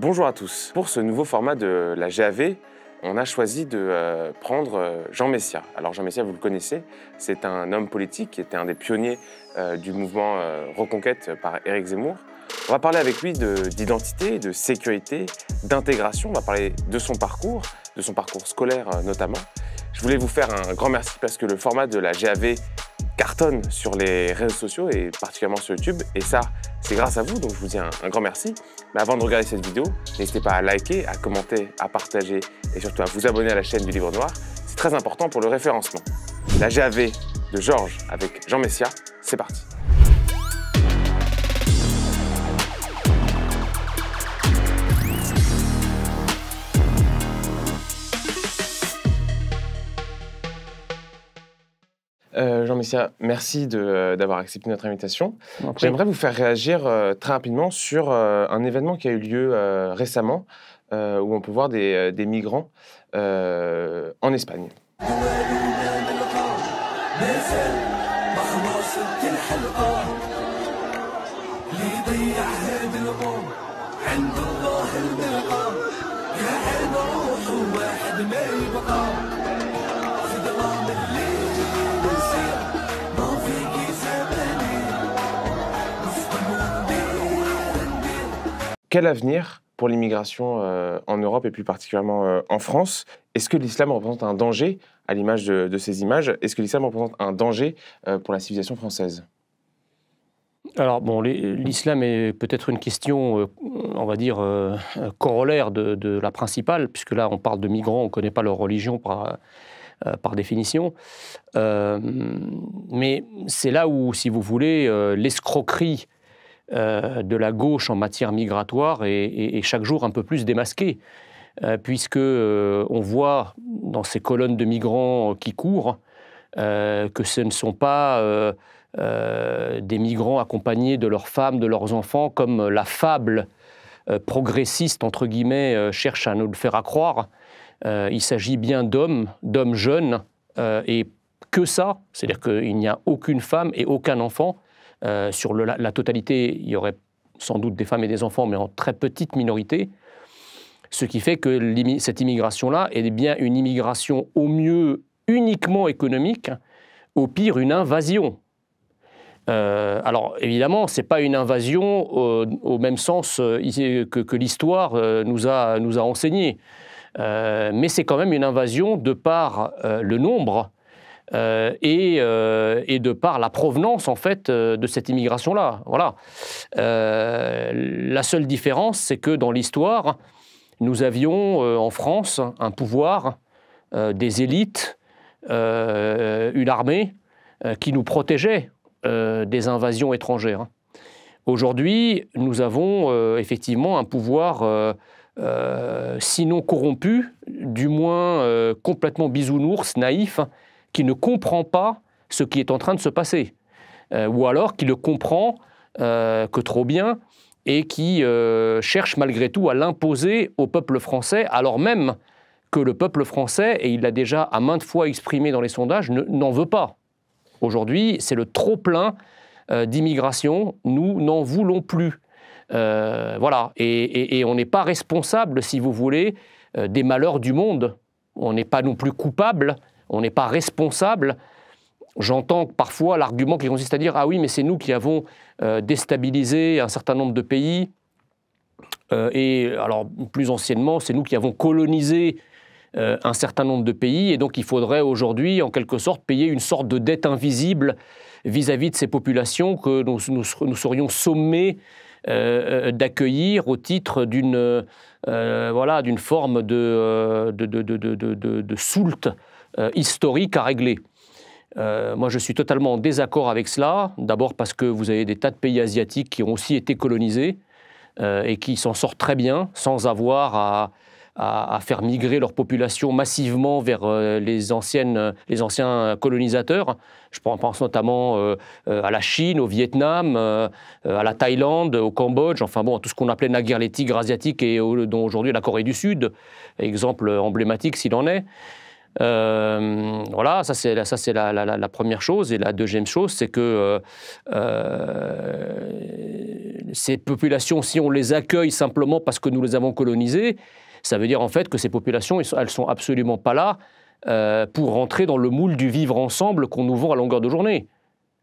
Bonjour à tous. Pour ce nouveau format de la GAV, on a choisi de euh, prendre euh, Jean Messia. Alors Jean Messia, vous le connaissez, c'est un homme politique qui était un des pionniers euh, du mouvement Reconquête par Éric Zemmour. On va parler avec lui d'identité, de, sécurité, d'intégration. On va parler de son parcours, de son parcours scolaire notamment. Je voulais vous faire un grand merci parce que le format de la GAV cartonne sur les réseaux sociaux et particulièrement sur YouTube. Et ça, c'est grâce à vous, donc je vous dis un, grand merci. Mais avant de regarder cette vidéo, n'hésitez pas à liker, à commenter, à partager et surtout à vous abonner à la chaîne du Livre Noir. C'est très important pour le référencement. La GAV de Georges avec Jean Messia, c'est parti. Euh, Jean Messia, merci d'avoir accepté notre invitation. J'aimerais vous faire réagir euh, très rapidement sur euh, un événement qui a eu lieu récemment, où on peut voir des, des migrants en Espagne. Quel avenir pour l'immigration euh, en Europe et plus particulièrement euh, en France Est-ce que l'islam représente un danger, à l'image de, ces images Est-ce que l'islam représente un danger euh, pour la civilisation française alors bon, l'islam est peut-être une question, on va dire, corollaire de, la principale, puisque là on parle de migrants, on ne connaît pas leur religion par, par définition. mais c'est là où, si vous voulez, l'escroquerie euh, de la gauche en matière migratoire et chaque jour un peu plus démasquée, puisqu'on euh, puisque euh, on voit dans ces colonnes de migrants qui courent que ce ne sont pas des migrants accompagnés de leurs femmes, de leurs enfants, comme la fable progressiste, entre guillemets, cherche à nous le faire accroire. il s'agit bien d'hommes, d'hommes jeunes, et que ça, c'est-à-dire qu'il n'y a aucune femme et aucun enfant euh, sur la, totalité, il y aurait sans doute des femmes et des enfants, mais en très petite minorité. Ce qui fait que cette immigration-là est bien une immigration au mieux uniquement économique, au pire une invasion. Euh, alors évidemment, ce n'est pas une invasion au même sens euh, que, l'histoire nous a enseigné, mais c'est quand même une invasion de par le nombre euh, euh, et, de par la provenance en fait euh, de cette immigration-là. Voilà. la seule différence, c'est que dans l'histoire, nous avions en France un pouvoir, des élites, une armée qui nous protégeait des invasions étrangères. Aujourd'hui, nous avons effectivement un pouvoir sinon corrompu, du moins complètement bisounours, naïf, qui ne comprend pas ce qui est en train de se passer, euh, ou alors qui le comprend euh, que trop bien et qui euh, cherche malgré tout à l'imposer au peuple français, alors même que le peuple français, et il l'a déjà à maintes fois exprimé dans les sondages, n'en veut pas. Aujourd'hui, c'est le trop-plein d'immigration, nous n'en voulons plus. voilà, et, et on n'est pas responsable, si vous voulez, des malheurs du monde. On n'est pas non plus coupable on n'est pas responsable. J'entends parfois l'argument qui consiste à dire Ah oui, mais c'est nous qui avons euh, déstabilisé un certain nombre de pays. Euh, et alors, plus anciennement, c'est nous qui avons colonisé euh, un certain nombre de pays. Et donc, il faudrait aujourd'hui, en quelque sorte, payer une sorte de dette invisible vis-à-vis de ces populations que nous, serions sommés d'accueillir au titre d'une forme de, de, de, de soult euh, historique à régler. Euh, moi, je suis totalement en désaccord avec cela. D'abord parce que vous avez des tas de pays asiatiques qui ont aussi été colonisés euh, et qui s'en sortent très bien sans avoir à, faire migrer leur population massivement vers les, anciennes, les anciens colonisateurs. Je pense notamment à la Chine, au Vietnam, à la Thaïlande, au Cambodge, enfin bon, à tout ce qu'on appelait naguère les tigres asiatiques et dont aujourd'hui la Corée du Sud, exemple emblématique s'il en est. Euh, voilà, ça c'est, la, première chose. Et la deuxième chose, c'est que euh, euh, ces populations, si on les accueille simplement parce que nous les avons colonisées, ça veut dire en fait que ces populations, elles ne sont absolument pas là pour rentrer dans le moule du vivre ensemble qu'on nous vend à longueur de journée.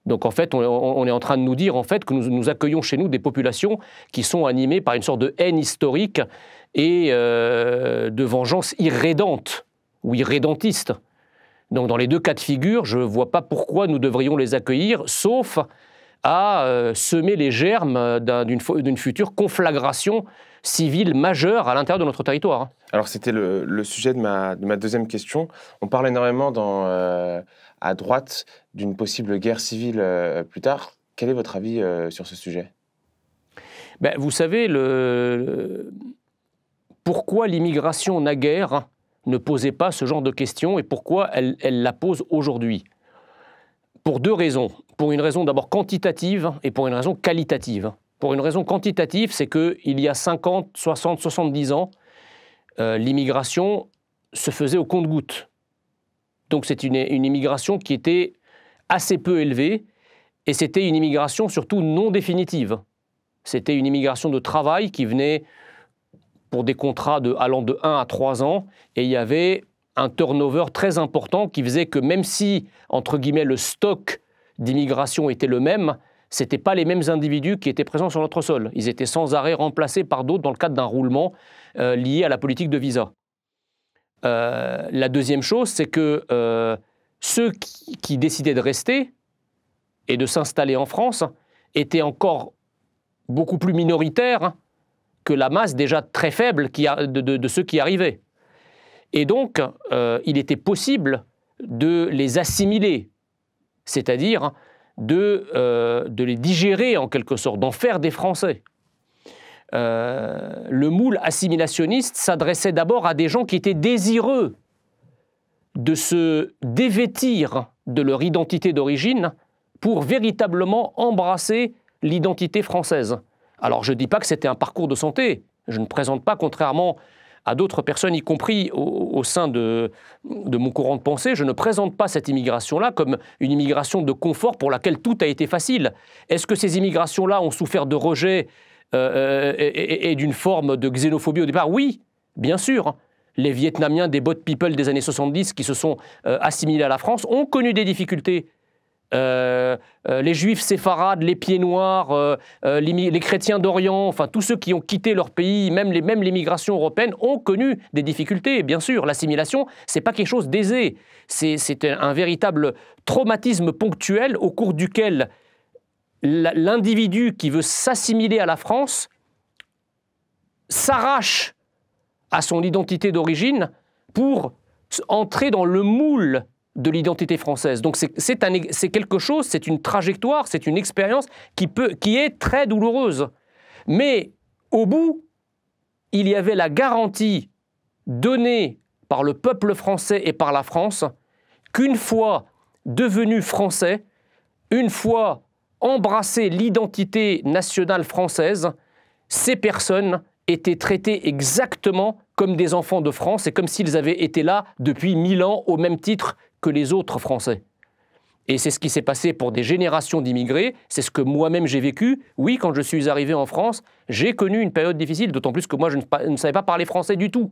Donc en fait, on, est en train de nous dire en fait que nous, nous, accueillons chez nous des populations qui sont animées par une sorte de haine historique et de vengeance irrédente ou irrédentistes. Donc dans les deux cas de figure, je ne vois pas pourquoi nous devrions les accueillir, sauf à euh, semer les germes d'une future conflagration civile majeure à l'intérieur de notre territoire. Hein. Alors c'était le, sujet de ma, deuxième question. On parle énormément euh, à droite d'une possible guerre civile euh, plus tard. Quel est votre avis sur ce sujet ben, Vous savez, le... pourquoi l'immigration naguère ne posait pas ce genre de questions et pourquoi elle, la pose aujourd'hui Pour deux raisons. Pour une raison d'abord quantitative et pour une raison qualitative. Pour une raison quantitative, c'est qu'il y a 50, 60, 70 ans, euh, l'immigration se faisait au compte goutte Donc c'est une immigration qui était assez peu élevée et c'était une immigration surtout non définitive. C'était une immigration de travail qui venait pour des contrats allant de 1 à 3 ans, et il y avait un turnover très important qui faisait que même si, entre guillemets, le stock d'immigration était le même, ce n'étaient pas les mêmes individus qui étaient présents sur notre sol. Ils étaient sans arrêt remplacés par d'autres dans le cadre d'un roulement euh, lié à la politique de visa. Euh, la deuxième chose, c'est que euh, ceux qui, décidaient de rester et de s'installer en France étaient encore beaucoup plus minoritaires que la masse déjà très faible de, ceux qui arrivaient. Et donc, euh, il était possible de les assimiler, c'est-à-dire euh, de, les digérer en quelque sorte, d'en faire des Français. Euh, le moule assimilationniste s'adressait d'abord à des gens qui étaient désireux de se dévêtir de leur identité d'origine pour véritablement embrasser l'identité française. Alors je ne dis pas que c'était un parcours de santé. Je ne présente pas, contrairement à d'autres personnes, y compris au, sein de, mon courant de pensée, je ne présente pas cette immigration-là comme une immigration de confort pour laquelle tout a été facile. Est-ce que ces immigrations-là ont souffert de rejet euh, euh, et, d'une forme de xénophobie au départ Oui, bien sûr. Les Vietnamiens des boat people des années 70 qui se sont euh, assimilés à la France ont connu des difficultés euh, euh, les juifs séfarades, les pieds noirs, euh, les, chrétiens d'Orient, enfin tous ceux qui ont quitté leur pays, même les mêmes l'immigration européenne, ont connu des difficultés. Bien sûr, l'assimilation, c'est pas quelque chose d'aisé. C'est un véritable traumatisme ponctuel au cours duquel l'individu qui veut s'assimiler à la France s'arrache à son identité d'origine pour entrer dans le moule de l'identité française. Donc c'est quelque chose, c'est une trajectoire, c'est une expérience qui, qui est très douloureuse. Mais au bout, il y avait la garantie donnée par le peuple français et par la France qu'une fois devenus français, une fois embrassé l'identité nationale française, ces personnes étaient traitées exactement comme des enfants de France et comme s'ils avaient été là depuis mille ans au même titre les autres Français. Et c'est ce qui s'est passé pour des générations d'immigrés, c'est ce que moi-même j'ai vécu. Oui, quand je suis arrivé en France, j'ai connu une période difficile, d'autant plus que moi je ne, savais pas parler français du tout.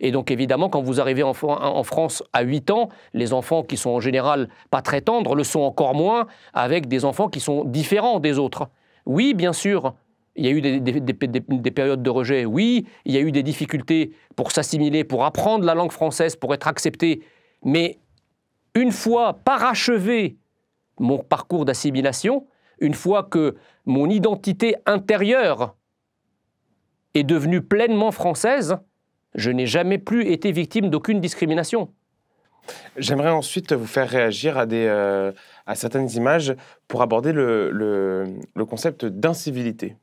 Et donc évidemment, quand vous arrivez en, France à 8 ans, les enfants qui sont en général pas très tendres le sont encore moins avec des enfants qui sont différents des autres. Oui, bien sûr, il y a eu des périodes de rejet, oui, il y a eu des difficultés pour s'assimiler, pour apprendre la langue française, pour être accepté, mais une fois parachevé mon parcours d'assimilation, une fois que mon identité intérieure est devenue pleinement française, je n'ai jamais plus été victime d'aucune discrimination. J'aimerais ensuite vous faire réagir à, des, euh, à certaines images pour aborder le concept d'incivilité.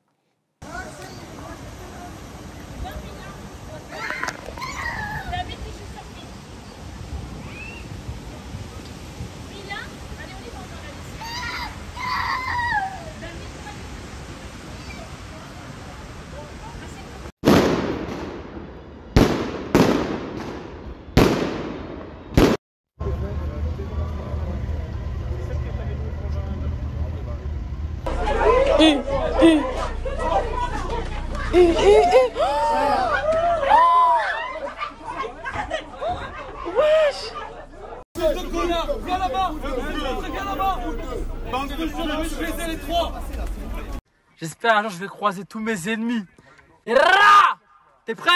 Alors je vais croiser tous mes ennemis. T'es prêt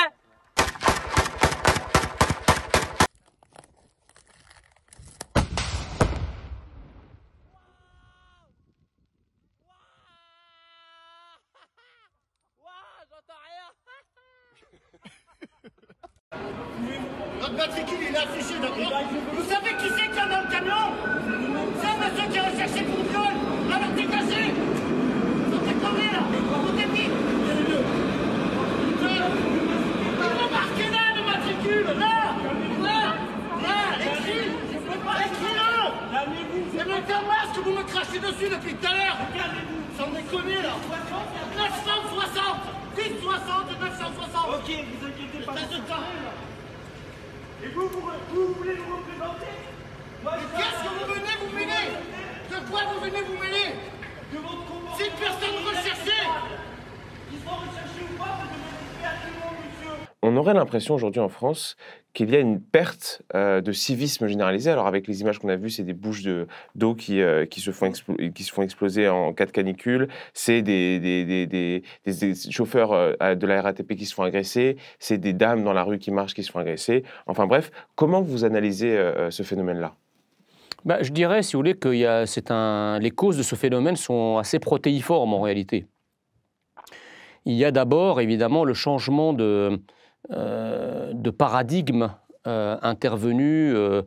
vous me crachez dessus depuis tout à l'heure Sans déconner là 960 1060 960 Ok, vous inquiétez pas. C'est de taré là Et vous, vous, vous voulez nous représenter Mais qu'est-ce que vous venez vous mêler De quoi vous venez vous mêler De votre combat C'est une personne recherchée Qu'ils soient recherchés ou pas, ça devez vous faire tout le monde on aurait l'impression aujourd'hui en France qu'il y a une perte euh, de civisme généralisé. Alors avec les images qu'on a vues, c'est des bouches d'eau qui, euh, qui, se font qui se font exploser en cas de canicule, c'est des, des, chauffeurs euh, de la RATP qui se font agresser, c'est des dames dans la rue qui marchent qui se font agresser. Enfin bref, comment vous analysez ce phénomène-là bah, je dirais, si vous voulez, que y a, un, les causes de ce phénomène sont assez protéiformes en réalité. Il y a d'abord, évidemment, le changement de, euh, de paradigme euh, intervenu euh,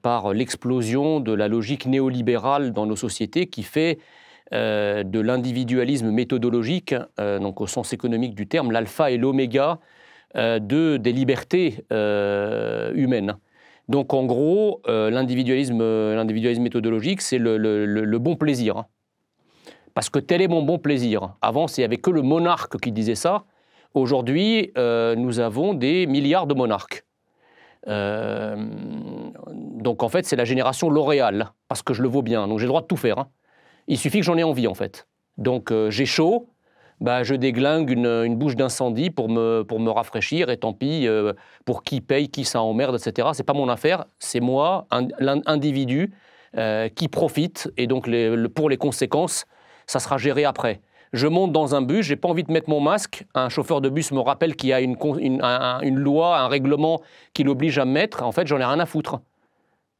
par l'explosion de la logique néolibérale dans nos sociétés qui fait de l'individualisme méthodologique, donc au sens économique du terme, l'alpha et l'oméga de, des libertés humaines. Donc en gros, l'individualisme, l'individualisme méthodologique, c'est le, bon plaisir. Parce que tel est mon bon plaisir. Avant, il n'y avait que le monarque qui disait ça. Aujourd'hui, euh, nous avons des milliards de monarques. Euh, donc en fait, c'est la génération L'Oréal, parce que je le vaux bien, donc j'ai le droit de tout faire. Hein. Il suffit que j'en ai envie en fait. Donc euh, j'ai chaud, bah, je déglingue une, bouche d'incendie pour me, pour me rafraîchir, et tant pis, pour qui paye, qui ça emmerde, etc. C'est pas mon affaire, c'est moi, l'individu, qui profite, et donc pour les conséquences, ça sera géré après je monte dans un bus, j'ai pas envie de mettre mon masque. Un chauffeur de bus me rappelle qu'il y a une, loi, un règlement qui l'oblige à mettre. En fait, j'en ai rien à foutre.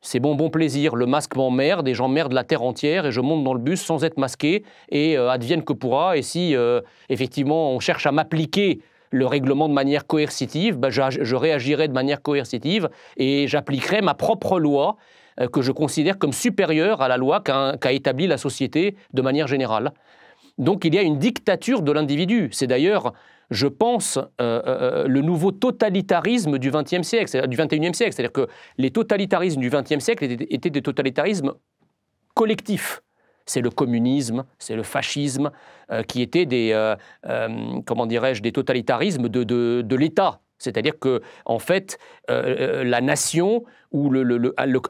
C'est bon, bon plaisir. Le masque m'emmerde et j'emmerde la terre entière et je monte dans le bus sans être masqué et euh, advienne que pourra. Et si euh, effectivement on cherche à m'appliquer le règlement de manière coercitive, bah, je, réagirai de manière coercitive et j'appliquerai ma propre loi euh, que je considère comme supérieure à la loi qu'a établie la société de manière générale. Donc il y a une dictature de l'individu. C'est d'ailleurs, je pense, euh, euh, euh, le nouveau totalitarisme du XXe siècle, du XXIe siècle. C'est-à-dire que les totalitarismes du XXe siècle étaient, des totalitarismes collectifs c'est le communisme, c'est le fascisme, qui étaient des, comment dirais-je, des totalitarismes de, l'État. C'est-à-dire que, en fait, la nation ou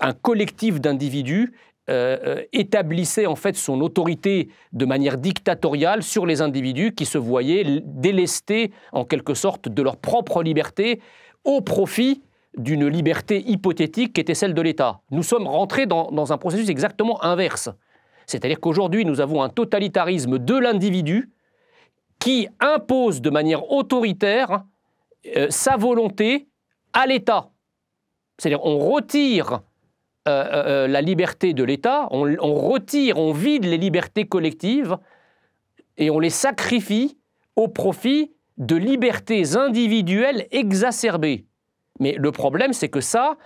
un collectif d'individus euh, euh, établissait en fait son autorité de manière dictatoriale sur les individus qui se voyaient délestés en quelque sorte de leur propre liberté au profit d'une liberté hypothétique qui était celle de l'État. Nous sommes rentrés dans, un processus exactement inverse. C'est-à-dire qu'aujourd'hui, nous avons un totalitarisme de l'individu qui impose de manière autoritaire euh, sa volonté à l'État. C'est-à-dire on retire euh, euh, euh, la liberté de l'État, on, retire, on vide les libertés collectives et on les sacrifie au profit de libertés individuelles exacerbées. Mais le problème, c'est que ça,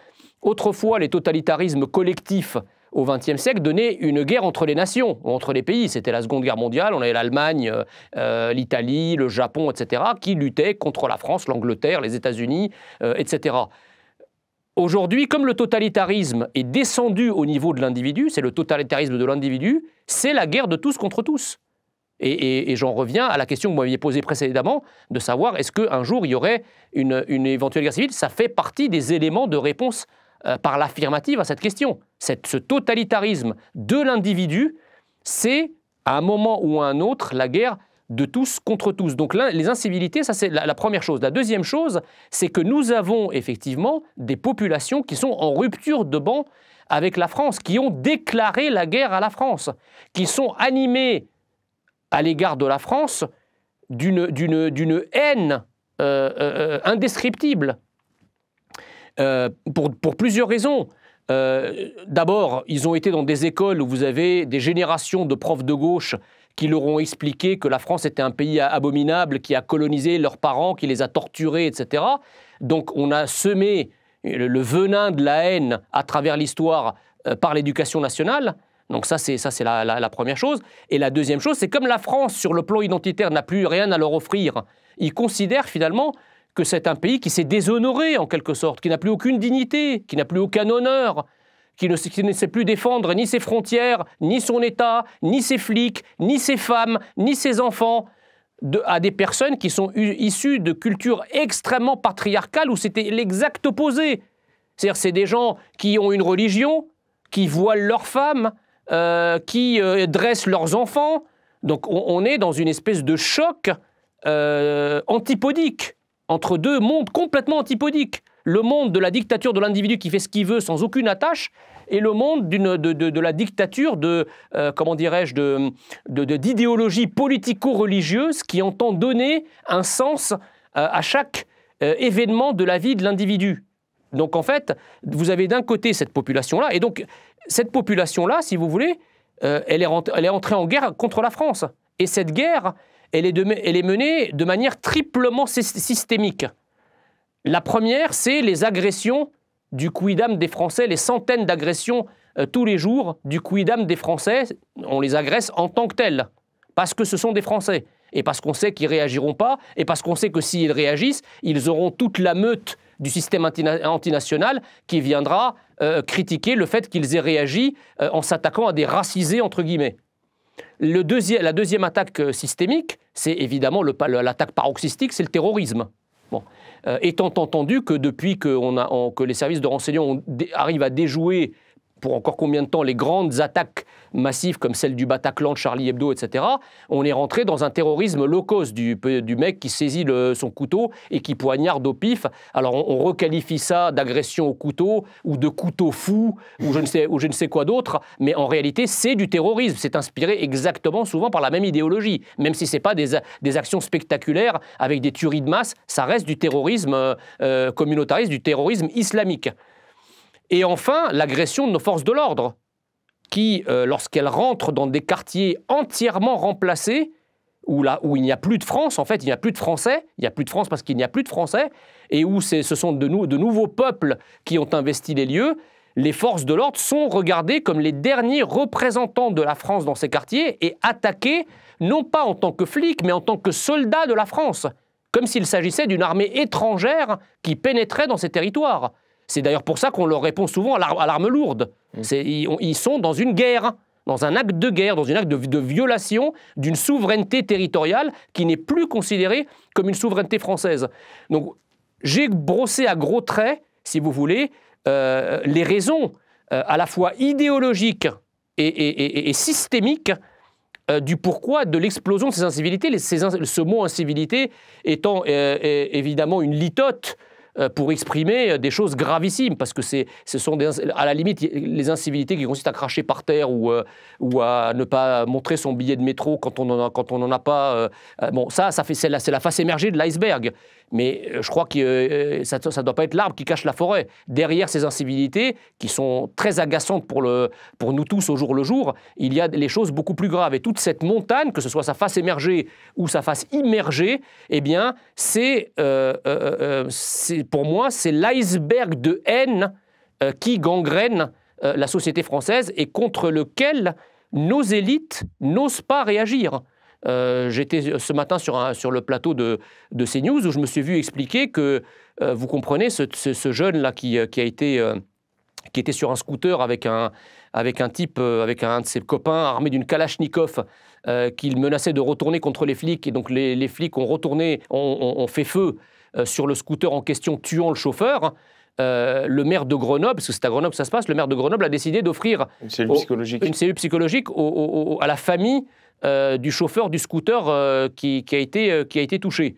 autrefois, les totalitarismes collectifs au XXe siècle donnaient une guerre entre les nations, entre les pays. C'était la Seconde Guerre mondiale, on avait l'Allemagne, l'Italie, le Japon, etc., qui luttaient contre la France, l'Angleterre, les États-Unis, etc. Aujourd'hui, comme le totalitarisme est descendu au niveau de l'individu, c'est le totalitarisme de l'individu, c'est la guerre de tous contre tous. Et, j'en reviens à la question que vous m'aviez posée précédemment, de savoir est-ce qu'un jour il y aurait une, éventuelle guerre civile. Ça fait partie des éléments de réponse euh, par l'affirmative à cette question. Cette, ce totalitarisme de l'individu, c'est à un moment ou à un autre la guerre de tous contre tous. Donc les incivilités, ça c'est la, première chose. La deuxième chose, c'est que nous avons effectivement des populations qui sont en rupture de banc avec la France, qui ont déclaré la guerre à la France, qui sont animées à l'égard de la France d'une haine euh, euh, euh, indescriptible, pour, plusieurs raisons. D'abord, ils ont été dans des écoles où vous avez des générations de profs de gauche qui leur ont expliqué que la France était un pays abominable, qui a colonisé leurs parents, qui les a torturés, etc. Donc on a semé le venin de la haine à travers l'histoire euh, par l'éducation nationale. Donc ça, c'est ça, c'est la, première chose. Et la deuxième chose, c'est comme la France, sur le plan identitaire, n'a plus rien à leur offrir, ils considèrent finalement que c'est un pays qui s'est déshonoré en quelque sorte, qui n'a plus aucune dignité, qui n'a plus aucun honneur, qui ne, sait plus défendre ni ses frontières, ni son État, ni ses flics, ni ses femmes, ni ses enfants, à des personnes qui sont issues de cultures extrêmement patriarcales où c'était l'exact opposé. C'est-à-dire, c'est des gens qui ont une religion, qui voilent leurs femmes, euh, qui euh, dressent leurs enfants. Donc, on, est dans une espèce de choc euh, antipodique entre deux mondes complètement antipodiques le monde de la dictature de l'individu qui fait ce qu'il veut sans aucune attache et le monde de, la dictature de, euh, comment dirais-je, d'idéologie politico-religieuse qui entend donner un sens euh, à chaque euh, événement de la vie de l'individu. Donc en fait, vous avez d'un côté cette population-là, et donc cette population-là, si vous voulez, elle est, elle, est entrée en guerre contre la France. Et cette guerre, elle est, elle est menée de manière triplement systémique. La première, c'est les agressions du quidam des Français, les centaines d'agressions euh, tous les jours du quidam des Français. On les agresse en tant que tels, parce que ce sont des Français, et parce qu'on sait qu'ils réagiront pas, et parce qu'on sait que s'ils réagissent, ils auront toute la meute du système antinational qui viendra euh, critiquer le fait qu'ils aient réagi euh, en s'attaquant à des racisés, entre guillemets. la deuxième attaque systémique, c'est évidemment l'attaque paroxystique, c'est le terrorisme. Euh, étant entendu que depuis que, les services de renseignement arrivent à déjouer pour encore combien de temps les grandes attaques massives comme celle du Bataclan, de Charlie Hebdo, etc., on est rentré dans un terrorisme low cost du, mec qui saisit son couteau et qui poignarde au pif. Alors on, requalifie ça d'agression au couteau ou de couteau fou ou je ne sais, quoi d'autre, mais en réalité c'est du terrorisme. C'est inspiré exactement souvent par la même idéologie. Même si ce n'est pas des, actions spectaculaires avec des tueries de masse, ça reste du terrorisme euh, euh, communautariste, du terrorisme islamique. Et enfin, l'agression de nos forces de l'ordre, qui, euh, lorsqu'elles rentrent dans des quartiers entièrement remplacés, où, là, où il n'y a plus de France, en fait, il n'y a plus de Français, il n'y a plus de France parce qu'il n'y a plus de Français, et où ce sont de, de nouveaux peuples qui ont investi les lieux, les forces de l'ordre sont regardées comme les derniers représentants de la France dans ces quartiers et attaquées, non pas en tant que flics, mais en tant que soldats de la France, comme s'il s'agissait d'une armée étrangère qui pénétrait dans ces territoires. C'est d'ailleurs pour ça qu'on leur répond souvent à l'arme lourde. Mm. Ils, sont dans une guerre, dans un acte de guerre, dans un acte de, violation d'une souveraineté territoriale qui n'est plus considérée comme une souveraineté française. Donc j'ai brossé à gros traits, si vous voulez, euh, les raisons euh, à la fois idéologiques et, systémiques euh, du pourquoi de l'explosion de ces incivilités, ce mot incivilité étant évidemment une litote euh, pour exprimer euh, des choses gravissimes, parce que ce sont à la limite les incivilités qui consistent à cracher par terre ou, euh, à ne pas montrer son billet de métro quand on n'en a, pas. bon, ça, ça fait, c'est la, face émergée de l'iceberg. Mais euh, je crois que euh, ça ne doit pas être l'arbre qui cache la forêt. Derrière ces incivilités, qui sont très agaçantes pour, nous tous au jour le jour, il y a les choses beaucoup plus graves. Et toute cette montagne, que ce soit sa face émergée ou sa face immergée, eh bien, c'est, euh, pour moi, c'est l'iceberg de haine qui gangrène la société française et contre lequel nos élites n'osent pas réagir. Euh, j'étais euh, ce matin sur, sur le plateau de, de, CNews où je me suis vu expliquer que, euh, vous comprenez, ce, ce, jeune-là qui, qui, a été... qui était sur un scooter avec un, avec un type, avec un de ses copains armé d'une Kalachnikov, qu'il menaçait de retourner contre les flics. Et donc les, les flics ont retourné, ont, fait feu sur le scooter en question, tuant le chauffeur. le maire de Grenoble, parce que c'est à Grenoble que ça se passe, le maire de Grenoble a décidé d'offrir une cellule psychologique, une psychologique à la famille euh, du chauffeur du scooter euh, qui, a été, euh, qui a été touché.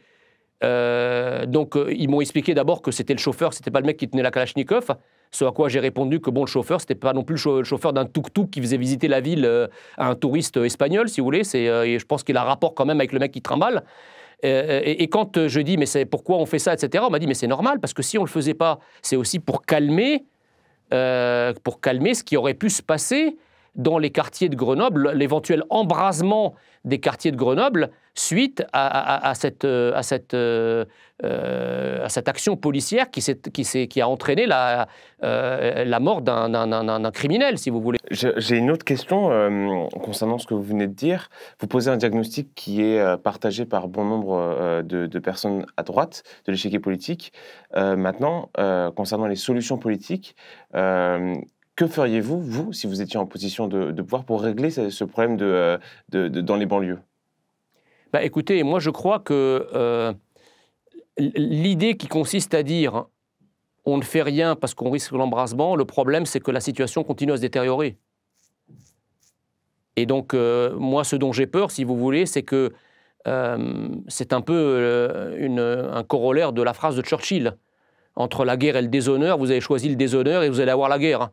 donc, ils m'ont expliqué d'abord que c'était le chauffeur, c'était pas le mec qui tenait la Kalachnikov. Ce à quoi j'ai répondu que bon, le chauffeur, c'était pas non plus le chauffeur d'un tuk-tuk qui faisait visiter la ville à un touriste espagnol, si vous voulez. C'est, je pense qu'il a rapport quand même avec le mec qui trimballe. Et, et, quand je dis, mais c'est pourquoi on fait ça, etc., on m'a dit, mais c'est normal, parce que si on le faisait pas, c'est aussi pour calmer, pour calmer ce qui aurait pu se passer dans les quartiers de Grenoble, l'éventuel embrasement des quartiers de Grenoble suite à, à, cette, euh, euh, euh, à cette, action policière qui, qui, qui a entraîné la, la mort d'un criminel, si vous voulez. J'ai une autre question concernant ce que vous venez de dire. Vous posez un diagnostic qui est partagé par bon nombre de, de, personnes à droite de l'échiquier politique. maintenant, concernant les solutions politiques, que feriez-vous, vous, si vous étiez en position de, pouvoir pour régler ce, problème euh, de, dans les banlieues bah, Écoutez, moi je crois que euh, l'idée qui consiste à dire on ne fait rien parce qu'on risque l'embrasement, le problème c'est que la situation continue à se détériorer. Et donc, euh, moi, ce dont j'ai peur, si vous voulez, c'est que c'est un peu un corollaire de la phrase de Churchill. Entre la guerre et le déshonneur, vous avez choisi le déshonneur et vous allez avoir la guerre.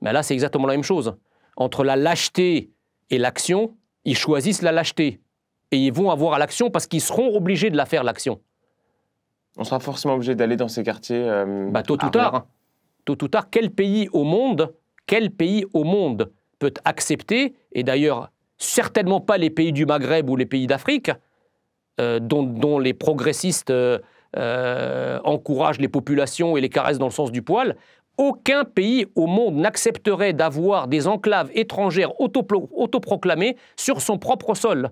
Mais ben là, c'est exactement la même chose. Entre la lâcheté et l'action, ils choisissent la lâcheté. Et ils vont avoir à l'action parce qu'ils seront obligés de la faire, l'action. On sera forcément obligé d'aller dans ces quartiers. Euh, bah, tôt ou tard. Tôt ou tard, quel pays au monde, quel pays au monde peut accepter, et d'ailleurs certainement pas les pays du Maghreb ou les pays d'Afrique, euh, dont, les progressistes euh, encouragent les populations et les caressent dans le sens du poil, aucun pays au monde n'accepterait d'avoir des enclaves étrangères autoproclamées sur son propre sol.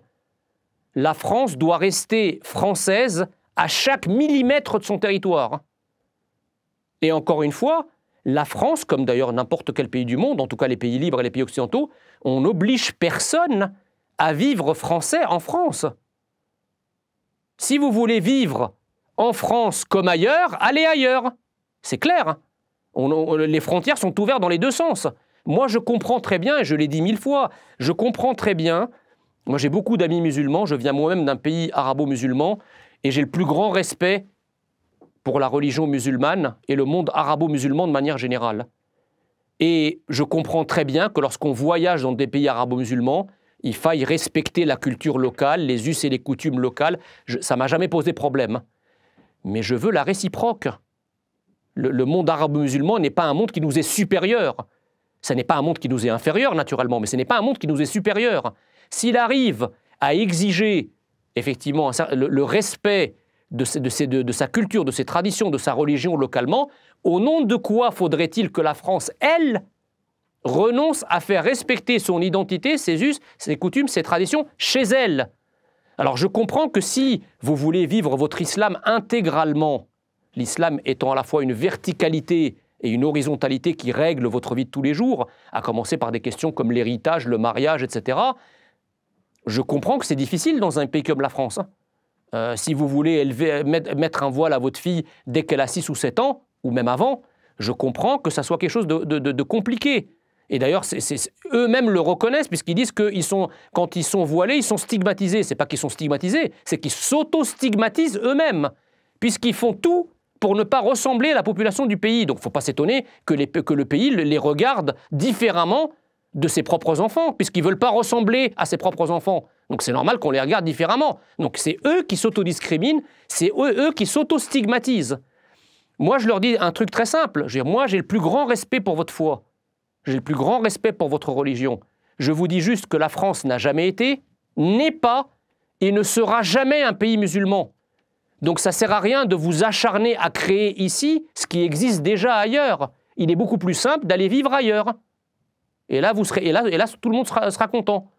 La France doit rester française à chaque millimètre de son territoire. Et encore une fois, la France, comme d'ailleurs n'importe quel pays du monde, en tout cas les pays libres et les pays occidentaux, on n'oblige personne à vivre français en France. Si vous voulez vivre en France comme ailleurs, allez ailleurs. C'est clair. Hein les frontières sont ouvertes dans les deux sens. Moi, je comprends très bien, et je l'ai dit mille fois, je comprends très bien. Moi, j'ai beaucoup d'amis musulmans, je viens moi-même d'un pays arabo-musulman, et j'ai le plus grand respect pour la religion musulmane et le monde arabo-musulman de manière générale. Et je comprends très bien que lorsqu'on voyage dans des pays arabo-musulmans, il faille respecter la culture locale, les us et les coutumes locales. ça m'a jamais posé problème. Mais je veux la réciproque le, monde arabe musulman n'est pas un monde qui nous est supérieur. Ce n'est pas un monde qui nous est inférieur, naturellement, mais ce n'est pas un monde qui nous est supérieur. S'il arrive à exiger, effectivement, le, respect de, de, sa culture, de ses traditions, de sa religion localement, au nom de quoi faudrait-il que la France, elle, renonce à faire respecter son identité, ses us, ses coutumes, ses traditions chez elle Alors je comprends que si vous voulez vivre votre islam intégralement, l'islam étant à la fois une verticalité et une horizontalité qui règle votre vie de tous les jours, à commencer par des questions comme l'héritage, le mariage, etc., je comprends que c'est difficile dans un pays comme la France. Hein. Euh, si vous voulez mettre un voile à votre fille dès qu'elle a 6 ou 7 ans, ou même avant, je comprends que ça soit quelque chose de, compliqué. Et d'ailleurs, eux-mêmes le reconnaissent puisqu'ils disent que sont, quand ils sont voilés, ils sont stigmatisés. C'est pas qu'ils sont stigmatisés, c'est qu'ils s'auto-stigmatisent eux-mêmes puisqu'ils font tout pour ne pas ressembler à la population du pays. Donc il ne faut pas s'étonner que, le pays les regarde différemment de ses propres enfants, puisqu'ils ne veulent pas ressembler à ses propres enfants. Donc c'est normal qu'on les regarde différemment. Donc c'est eux qui s'autodiscriminent, c'est eux, eux, qui s'autostigmatisent. Moi, je leur dis un truc très simple. moi, j'ai le plus grand respect pour votre foi. J'ai le plus grand respect pour votre religion. Je vous dis juste que la France n'a jamais été, n'est pas et ne sera jamais un pays musulman. Donc ça ne sert à rien de vous acharner à créer ici ce qui existe déjà ailleurs. Il est beaucoup plus simple d'aller vivre ailleurs. Et là, vous serez, et là, tout le monde sera, content.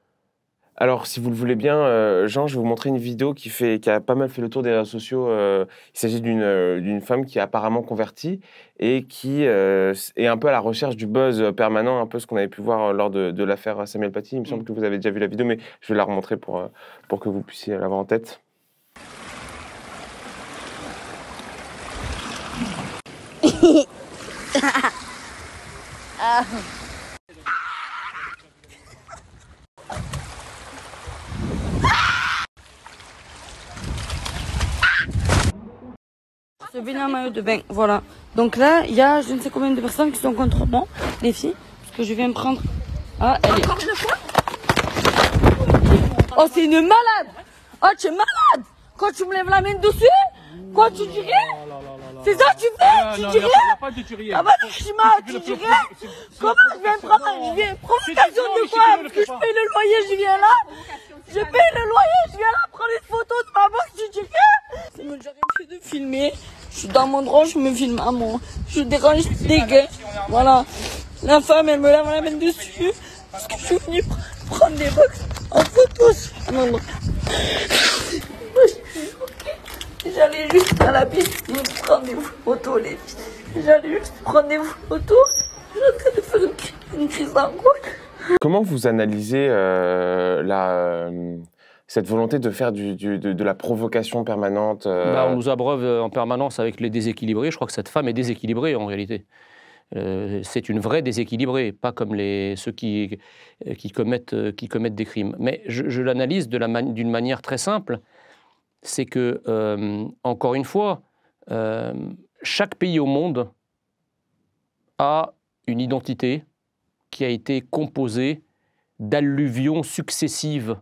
Alors, si vous le voulez bien, euh, Jean, je vais vous montrer une vidéo qui, fait, qui a pas mal fait le tour des réseaux sociaux. Euh, il s'agit euh, d'une femme qui est apparemment convertie et qui est un peu à la recherche du buzz permanent, un peu ce qu'on avait pu voir lors de, l'affaire Samuel Paty. Il me semble mm. que vous avez déjà vu la vidéo, mais je vais la remontrer pour que vous puissiez l'avoir en tête. Je bien maillot de bain. Voilà. Donc là, il y a je ne sais combien de personnes qui sont contre moi, les filles, parce que je viens prendre. Ah, elle est... Oh, c'est une malade Oh, tu es malade Quand tu me lèves la main dessus Quand tu dis rien c'est ça que tu fais ah, Tu dis rien a tu Ah bah tu tu dis rien Comment je viens prendre Je viens provocation de quoi Parce que je paye le loyer, je viens là Je paye le loyer, je viens là prendre une photo de ma boxe, tu dis rien fait de filmer, je suis dans mon drôle, je me filme à moi. Je dérange des gars. Voilà. La femme, elle me lave la main dessus. Parce que je suis venue prendre des box en photo. J'allais juste à la piscine prendre des photos, les filles. J'allais juste prendre des photos. J'étais en train de faire une, crise d'angoisse. Comment vous analysez euh, la, euh, cette volonté de faire du, du, de, la provocation permanente euh bah, On nous abreuve en permanence avec les déséquilibrés. Je crois que cette femme est déséquilibrée en réalité. c'est une vraie déséquilibrée, pas comme les, ceux qui, qui, commettent, qui commettent des crimes. Mais je, l'analyse d'une manière très simple c'est que, euh, encore une fois, euh, chaque pays au monde a une identité qui a été composée d'alluvions successives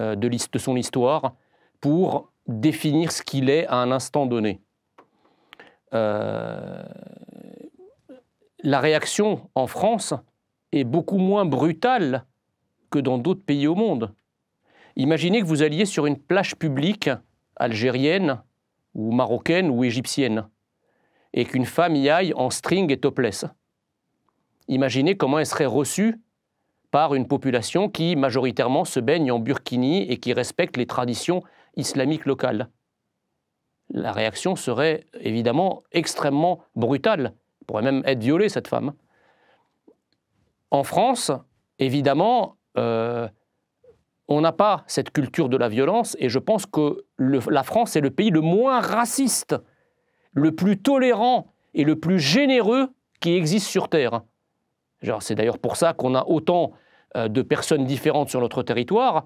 euh, de, de, son histoire pour définir ce qu'il est à un instant donné. la réaction en France est beaucoup moins brutale que dans d'autres pays au monde. Imaginez que vous alliez sur une plage publique algérienne ou marocaine ou égyptienne, et qu'une femme y aille en string et topless. Imaginez comment elle serait reçue par une population qui majoritairement se baigne en burkini et qui respecte les traditions islamiques locales. La réaction serait évidemment extrêmement brutale, elle pourrait même être violée cette femme. En France, évidemment, euh, on n'a pas cette culture de la violence et je pense que la France est le pays le moins raciste, le plus tolérant et le plus généreux qui existe sur Terre. C'est d'ailleurs pour ça qu'on a autant euh, de personnes différentes sur notre territoire.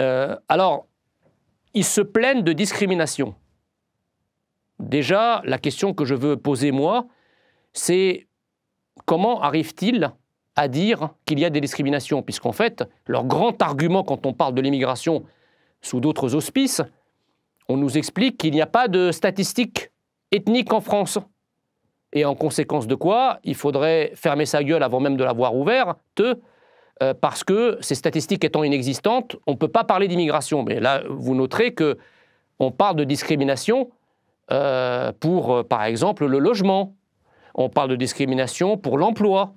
Euh, alors, ils se plaignent de discrimination. Déjà, la question que je veux poser moi, c'est comment arrive-t-il à dire qu'il y a des discriminations, puisqu'en fait, leur grand argument quand on parle de l'immigration sous d'autres auspices, on nous explique qu'il n'y a pas de statistiques ethniques en France. Et en conséquence de quoi, il faudrait fermer sa gueule avant même de l'avoir ouverte, euh, parce que ces statistiques étant inexistantes, on ne peut pas parler d'immigration. Mais là, vous noterez que on parle de discrimination euh, pour, euh, par exemple, le logement. On parle de discrimination pour l'emploi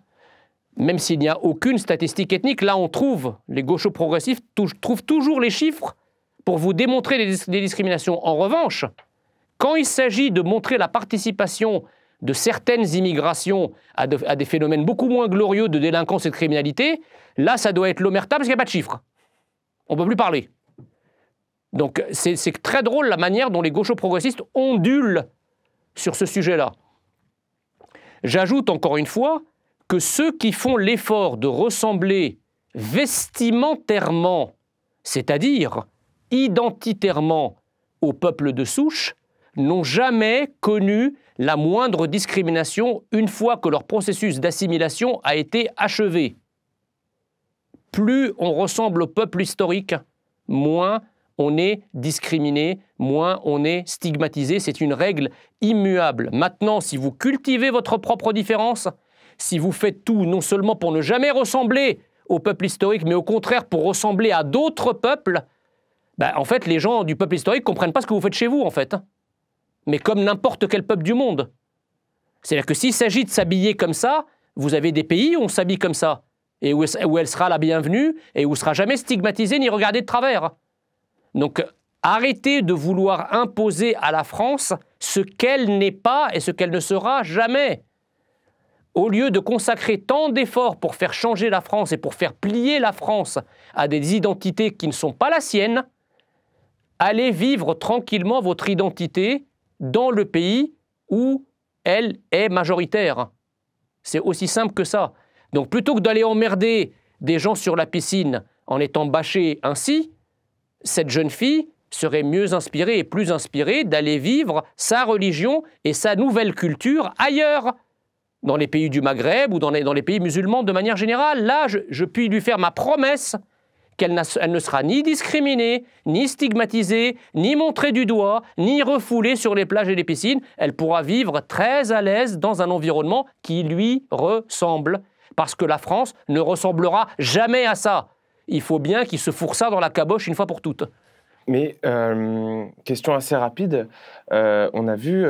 même s'il n'y a aucune statistique ethnique, là on trouve, les gauchos progressistes trouvent toujours les chiffres pour vous démontrer des discriminations. En revanche, quand il s'agit de montrer la participation de certaines immigrations à, à, des phénomènes beaucoup moins glorieux de délinquance et de criminalité, là ça doit être l'omerta parce qu'il n'y a pas de chiffres. On ne peut plus parler. Donc c'est très drôle la manière dont les gauchos progressistes ondulent sur ce sujet-là. J'ajoute encore une fois que ceux qui font l'effort de ressembler vestimentairement, c'est-à-dire identitairement, au peuple de souche, n'ont jamais connu la moindre discrimination une fois que leur processus d'assimilation a été achevé. Plus on ressemble au peuple historique, moins on est discriminé, moins on est stigmatisé. C'est une règle immuable. Maintenant, si vous cultivez votre propre différence, si vous faites tout non seulement pour ne jamais ressembler au peuple historique, mais au contraire pour ressembler à d'autres peuples, ben, en fait, les gens du peuple historique ne comprennent pas ce que vous faites chez vous, en fait. Hein. Mais comme n'importe quel peuple du monde. C'est-à-dire que s'il s'agit de s'habiller comme ça, vous avez des pays où on s'habille comme ça, et où, elle sera la bienvenue, et où ne sera jamais stigmatisée ni regardée de travers. Donc, arrêtez de vouloir imposer à la France ce qu'elle n'est pas et ce qu'elle ne sera jamais au lieu de consacrer tant d'efforts pour faire changer la France et pour faire plier la France à des identités qui ne sont pas la sienne, allez vivre tranquillement votre identité dans le pays où elle est majoritaire. C'est aussi simple que ça. Donc plutôt que d'aller emmerder des gens sur la piscine en étant bâchés ainsi, cette jeune fille serait mieux inspirée et plus inspirée d'aller vivre sa religion et sa nouvelle culture ailleurs dans les pays du Maghreb ou dans les, pays musulmans de manière générale. Là, je, puis lui faire ma promesse qu'elle ne sera ni discriminée, ni stigmatisée, ni montrée du doigt, ni refoulée sur les plages et les piscines. Elle pourra vivre très à l'aise dans un environnement qui lui ressemble. Parce que la France ne ressemblera jamais à ça. Il faut bien qu'il se fourre dans la caboche une fois pour toutes. Mais question assez rapide, on a vu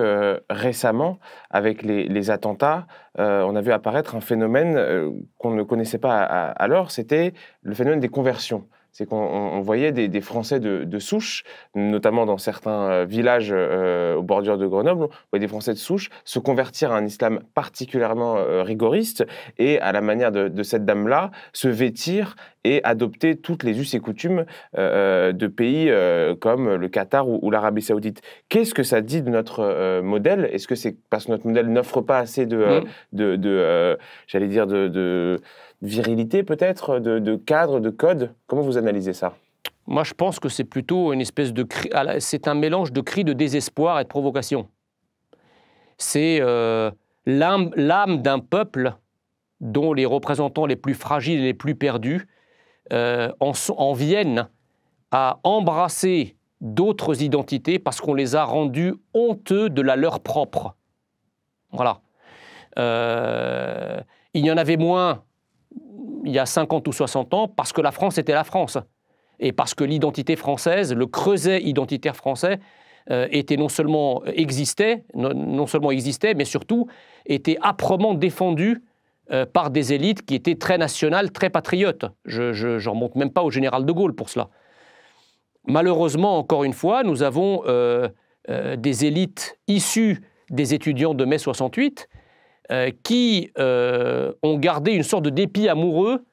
récemment avec les attentats, on a vu apparaître un phénomène qu'on ne connaissait pas alors, c'était le phénomène des conversions c'est qu'on voyait des, Français de, souche, notamment dans certains euh, villages euh, aux bordures de Grenoble, on des Français de souche se convertir à un islam particulièrement euh, rigoriste et, à la manière de, cette dame-là, se vêtir et adopter toutes les us et coutumes de pays comme le Qatar ou, l'Arabie saoudite. Qu'est-ce que ça dit de notre modèle Est-ce que c'est parce que notre modèle n'offre pas assez de, mmh. de j'allais dire, de virilité peut-être, de, de, cadre, de code Comment vous analysez ça Moi, je pense que c'est plutôt une espèce de cri. C'est un mélange de cris de désespoir et de provocation. C'est euh, l'âme d'un peuple dont les représentants les plus fragiles et les plus perdus euh, en, viennent à embrasser d'autres identités parce qu'on les a rendus honteux de la leur propre. Voilà. Euh, il y en avait moins il y a 50 ou 60 ans parce que la France était la France et parce que l'identité française, le creuset identitaire français euh, était non seulement existait, non, seulement existait, mais surtout était âprement défendu euh, par des élites qui étaient très nationales, très patriotes. Je n'en remonte même pas au général de Gaulle pour cela. Malheureusement, encore une fois, nous avons euh, des élites issues des étudiants de mai 68 euh, qui euh, ont gardé une sorte de dépit amoureux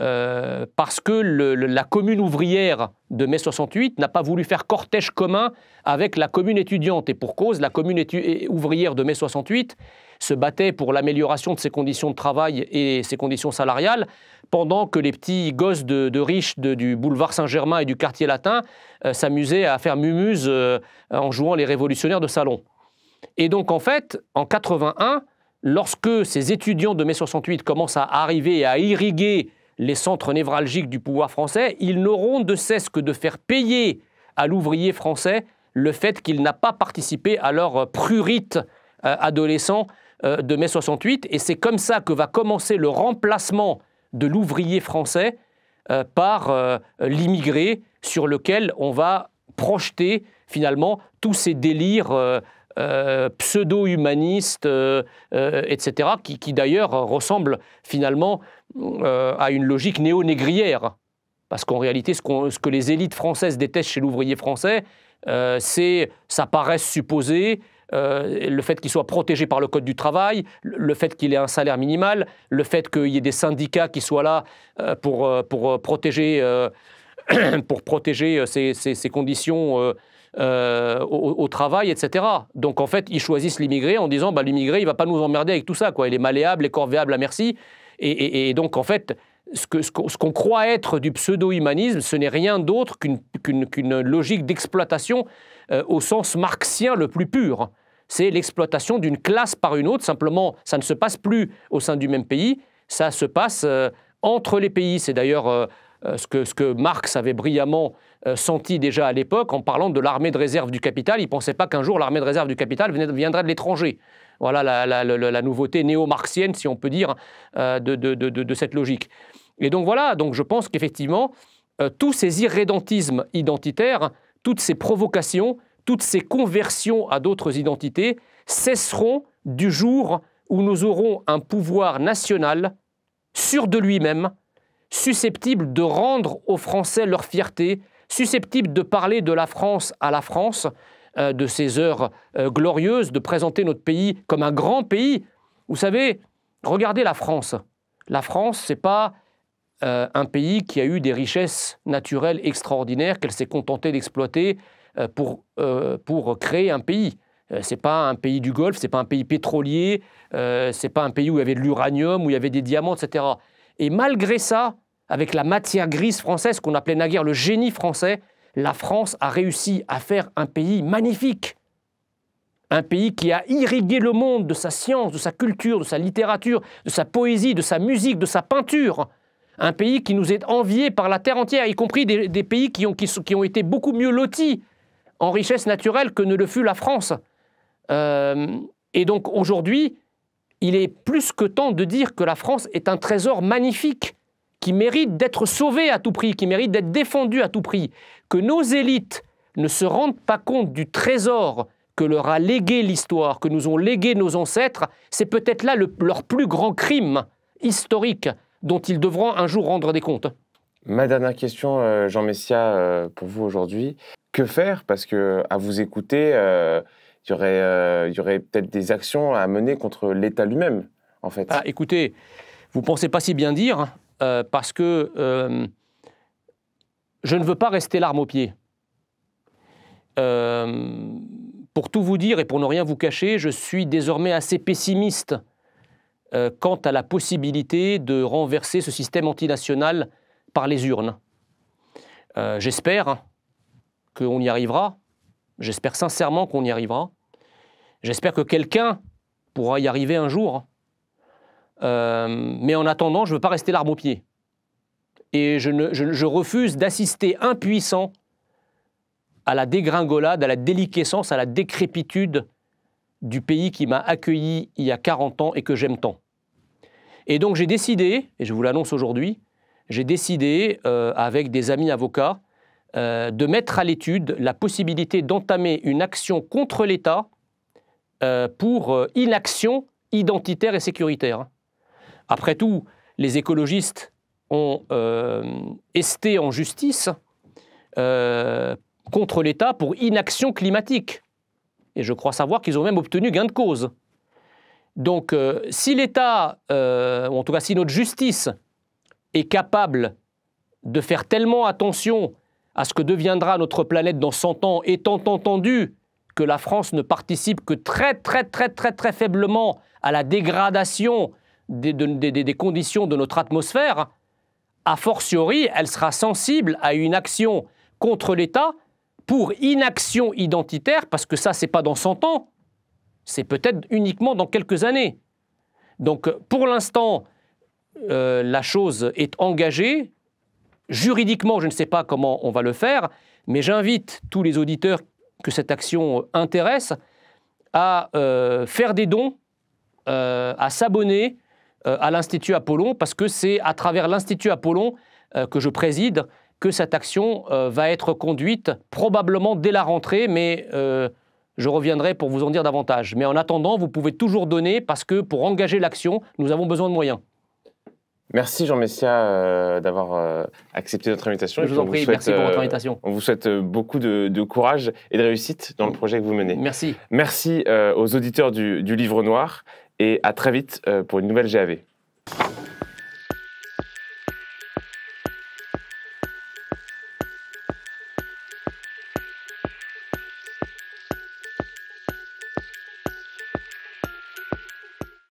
euh, parce que la commune ouvrière de mai 68 n'a pas voulu faire cortège commun avec la commune étudiante. Et pour cause, la commune ouvrière de mai 68 se battait pour l'amélioration de ses conditions de travail et ses conditions salariales, pendant que les petits gosses de, riches du boulevard Saint-Germain et du quartier latin s'amusaient à faire mumuse en jouant les révolutionnaires de salon. Et donc en fait, en 81, lorsque ces étudiants de mai 68 commencent à arriver et à irriguer les centres névralgiques du pouvoir français, ils n'auront de cesse que de faire payer à l'ouvrier français le fait qu'il n'a pas participé à leur prurite euh, adolescent euh, de mai 68. Et c'est comme ça que va commencer le remplacement de l'ouvrier français euh, par l'immigré sur lequel on va projeter finalement tous ces délires euh, pseudo-humaniste, euh, euh, etc., qui, d'ailleurs ressemble finalement à une logique néo-négrière. Parce qu'en réalité, ce, que les élites françaises détestent chez l'ouvrier français, c'est ça paraît supposée, le fait qu'il soit protégé par le Code du travail, le fait qu'il ait un salaire minimal, le fait qu'il y ait des syndicats qui soient là pour, pour protéger, pour protéger ces, ces conditions euh, au, travail, etc. Donc en fait, ils choisissent l'immigré en disant bah, l'immigré, il va pas nous emmerder avec tout ça. Quoi. Il est malléable, il est corvéable à merci. Et, donc en fait, ce qu'on croit être du pseudo-humanisme, ce n'est rien d'autre qu'une logique d'exploitation euh, au sens marxien le plus pur. C'est l'exploitation d'une classe par une autre. Simplement, ça ne se passe plus au sein du même pays, ça se passe euh, entre les pays. C'est d'ailleurs euh, ce, que, Marx avait brillamment euh, senti déjà à l'époque en parlant de l'armée de réserve du capital. Il ne pensait pas qu'un jour l'armée de réserve du capital viendrait de l'étranger. Voilà la, nouveauté néo-marxienne, si on peut dire, euh, de, cette logique. Et donc voilà, donc je pense qu'effectivement, tous ces irrédentismes identitaires, toutes ces provocations, toutes ces conversions à d'autres identités cesseront du jour où nous aurons un pouvoir national sûr de lui-même, susceptibles de rendre aux Français leur fierté, susceptible de parler de la France à la France, euh, de ses heures euh, glorieuses, de présenter notre pays comme un grand pays. Vous savez, regardez la France. La France, n'est pas euh, un pays qui a eu des richesses naturelles extraordinaires qu'elle s'est contentée d'exploiter pour, pour créer un pays. Ce n'est pas un pays du Golfe, ce n'est pas un pays pétrolier, ce n'est pas un pays où il y avait de l'uranium, où il y avait des diamants, etc. Et malgré ça, avec la matière grise française qu'on appelait naguère le génie français, la France a réussi à faire un pays magnifique. Un pays qui a irrigué le monde de sa science, de sa culture, de sa littérature, de sa poésie, de sa musique, de sa peinture. Un pays qui nous est envié par la terre entière, y compris des, pays qui ont, qui, ont, été beaucoup mieux lotis en richesse naturelle que ne le fut la France. Euh, et donc aujourd'hui, il est plus que temps de dire que la France est un trésor magnifique qui mérite d'être sauvé à tout prix, qui mérite d'être défendu à tout prix, que nos élites ne se rendent pas compte du trésor que leur a légué l'histoire, que nous ont légué nos ancêtres, c'est peut-être là leur plus grand crime historique dont ils devront un jour rendre des comptes. Ma dernière question, euh, Jean Messia, euh, pour vous aujourd'hui. Que faire Parce que à vous écouter, euh, il y aurait, euh, aurait peut-être des actions à mener contre l'État lui-même, en fait. Ah, écoutez, vous ne pensez pas si bien dire, hein, euh, parce que euh, je ne veux pas rester l'arme au pied. pour tout vous dire et pour ne rien vous cacher, je suis désormais assez pessimiste quant à la possibilité de renverser ce système antinational par les urnes. J'espère hein, qu'on y arrivera, J'espère sincèrement qu'on y arrivera. J'espère que quelqu'un pourra y arriver un jour. Euh, mais en attendant, je ne veux pas rester l'arbre au pied. Et je, refuse d'assister impuissant à la dégringolade, à la déliquescence, à la décrépitude du pays qui m'a accueilli il y a 40 ans et que j'aime tant. Et donc j'ai décidé, et je vous l'annonce aujourd'hui, j'ai décidé, euh, avec des amis avocats, euh, de mettre à l'étude la possibilité d'entamer une action contre l'État euh, pour euh, inaction identitaire et sécuritaire. Après tout, les écologistes ont euh, esté en justice contre l'État pour inaction climatique. Et je crois savoir qu'ils ont même obtenu gain de cause. Donc, si l'État, ou en tout cas si notre justice, est capable de faire tellement attention à ce que deviendra notre planète dans 100 ans, étant entendu que la France ne participe que très très très très très faiblement à la dégradation des, conditions de notre atmosphère, a fortiori, elle sera sensible à une action contre l'État pour inaction identitaire, parce que ça, n'est pas dans 100 ans, c'est peut-être uniquement dans quelques années. Donc, pour l'instant, euh, la chose est engagée. Juridiquement, je ne sais pas comment on va le faire, mais j'invite tous les auditeurs que cette action euh, intéresse à euh, faire des dons, euh, à s'abonner à l'Institut Apollon, parce que c'est à travers l'Institut Apollon que je préside que cette action va être conduite, probablement dès la rentrée, mais je reviendrai pour vous en dire davantage. Mais en attendant, vous pouvez toujours donner, parce que pour engager l'action, nous avons besoin de moyens. Merci Jean Messia euh, d'avoir euh, accepté notre invitation. Je vous en prie, merci pour votre euh, invitation. on vous souhaite beaucoup de, courage et de réussite dans le mm. projet que vous menez. Merci. Merci aux auditeurs du, du Livre Noir et à très vite pour une nouvelle GAV.